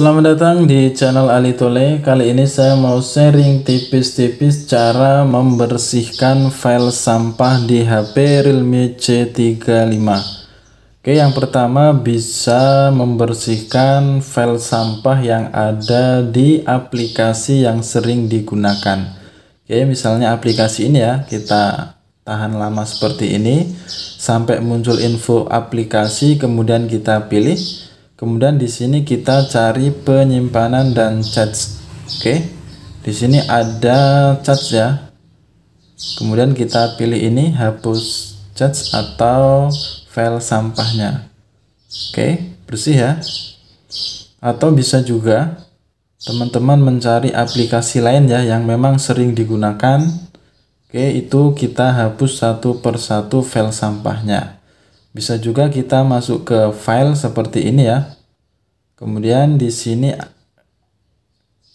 Selamat datang di channel Ali Tole. Kali ini saya mau sharing tipis-tipis cara membersihkan file sampah di HP Realme C35. Oke, yang pertama bisa membersihkan file sampah yang ada di aplikasi yang sering digunakan. Oke, misalnya aplikasi ini ya, kita tahan lama seperti ini sampai muncul info aplikasi kemudian kita pilih kemudian di sini kita cari penyimpanan dan charge oke di sini ada charge ya kemudian kita pilih ini hapus charge atau file sampahnya oke bersih ya atau bisa juga teman-teman mencari aplikasi lain ya yang memang sering digunakan oke itu kita hapus satu persatu file sampahnya bisa juga kita masuk ke file seperti ini ya Kemudian di sini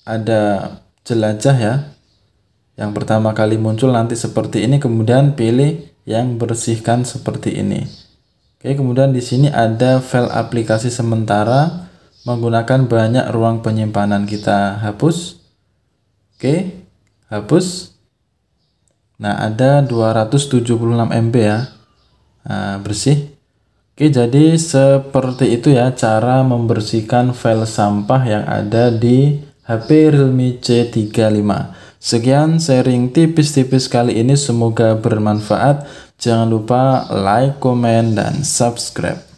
ada jelajah ya. Yang pertama kali muncul nanti seperti ini, kemudian pilih yang bersihkan seperti ini. Oke, kemudian di sini ada file aplikasi sementara menggunakan banyak ruang penyimpanan kita hapus. Oke, hapus. Nah, ada 276 MB ya. Nah, bersih. Oke, jadi seperti itu ya cara membersihkan file sampah yang ada di HP Realme C35. Sekian sharing tipis-tipis kali ini, semoga bermanfaat. Jangan lupa like, komen, dan subscribe.